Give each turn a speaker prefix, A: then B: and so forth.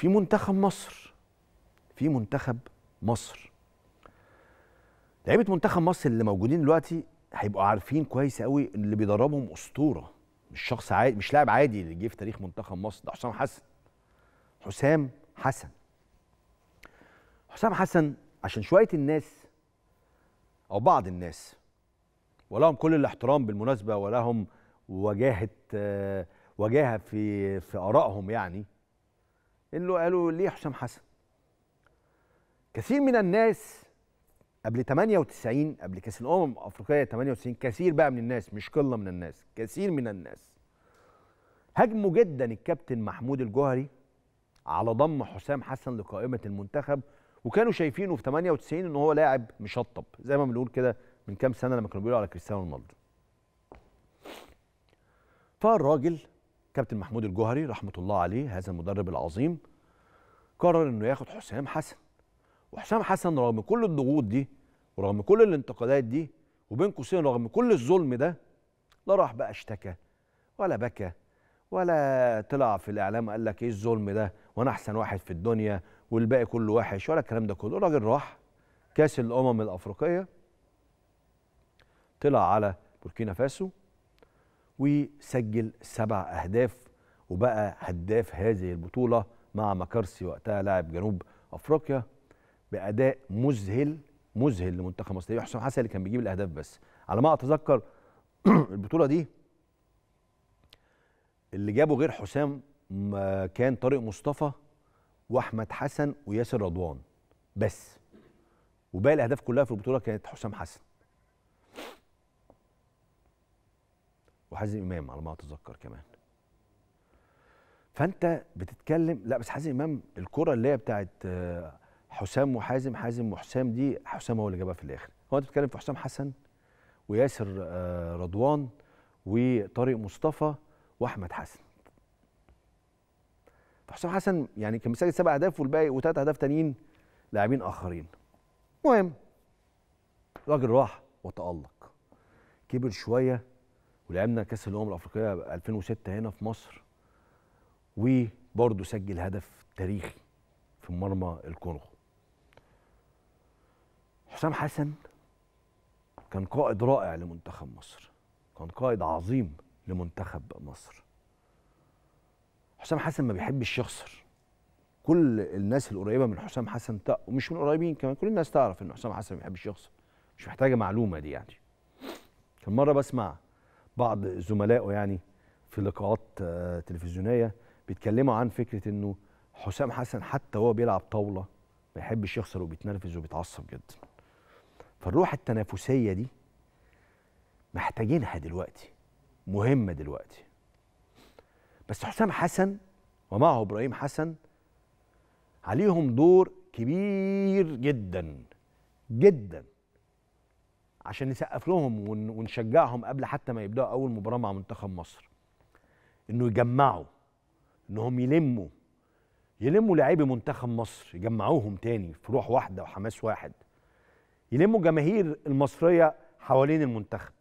A: في منتخب مصر في منتخب مصر لعيبه منتخب مصر اللي موجودين دلوقتي هيبقوا عارفين كويس قوي اللي بيدربهم اسطوره مش شخص عادي مش لاعب عادي اللي جه في تاريخ منتخب مصر ده حسام حسن حسام حسن حسام حسن عشان شويه الناس او بعض الناس ولهم كل الاحترام بالمناسبه ولهم وجاهه آه، وجاهه في في ارائهم يعني اللي قالوا ليه حسام حسن كثير من الناس قبل 98 قبل كاس الامم الافريقيه 98 كثير بقى من الناس مش قله من الناس كثير من الناس هاجموا جدا الكابتن محمود الجوهري على ضم حسام حسن لقائمه المنتخب وكانوا شايفينه في 98 ان هو لاعب مشطب زي ما بنقول كده من كام سنه لما كانوا بيقولوا على كريستيانو رونالدو فالراجل كابتن محمود الجوهري رحمه الله عليه هذا المدرب العظيم قرر انه ياخد حسام حسن وحسام حسن رغم كل الضغوط دي ورغم كل الانتقادات دي وبين قوسين رغم كل الظلم ده لا راح بقى اشتكى ولا بكى ولا طلع في الاعلام قال لك ايه الظلم ده وانا احسن واحد في الدنيا والباقي كله وحش ولا الكلام ده كله الراجل راح كاس الامم الافريقيه طلع على بوركينا فاسو وسجل سبع اهداف وبقى هداف هذه البطوله مع مكارسي وقتها لاعب جنوب افريقيا باداء مذهل مذهل لمنتخب مصر حسام حسن اللي كان بيجيب الاهداف بس على ما اتذكر البطوله دي اللي جابه غير حسام كان طارق مصطفى واحمد حسن وياسر رضوان بس وباقي الاهداف كلها في البطوله كانت حسام حسن وحازم امام على ما اتذكر كمان فانت بتتكلم لا بس حازم امام الكره اللي هي بتاعت آه، حسام وحازم حازم وحسام دي حسام هو اللي جابها في الاخر هو انت بتتكلم في حسام حسن وياسر آه، رضوان وطارق مصطفى واحمد حسن فحسام حسن يعني كان مسجل سبع اهداف والباقي وثلاث اهداف تانيين لاعبين اخرين مهم راجل راح وتالق كبر شويه ولعبنا كاس الامم الافريقيه 2006 هنا في مصر وبرضه سجل هدف تاريخي في مرمى الكونغو حسام حسن كان قائد رائع لمنتخب مصر كان قائد عظيم لمنتخب مصر حسام حسن ما بيحبش يخسر كل الناس القريبه من حسام حسن ومش من قريبين كمان كل الناس تعرف ان حسام حسن ما بيحبش يخسر مش محتاجه معلومه دي يعني كان مره بسمع بعض زملائه يعني في لقاءات آه، تلفزيونيه بيتكلموا عن فكره انه حسام حسن حتى وهو بيلعب طاوله ما يحبش يخسر وبيتنرفز وبيتعصب جدا فالروح التنافسيه دي محتاجينها دلوقتي مهمه دلوقتي بس حسام حسن ومعه ابراهيم حسن عليهم دور كبير جدا جدا عشان نسقف لهم ونشجعهم قبل حتى ما يبداوا اول مباراه مع منتخب مصر انه يجمعوا انهم يلموا يلموا لاعبي منتخب مصر يجمعوهم تاني في روح واحده وحماس واحد يلموا الجماهير المصريه حوالين المنتخب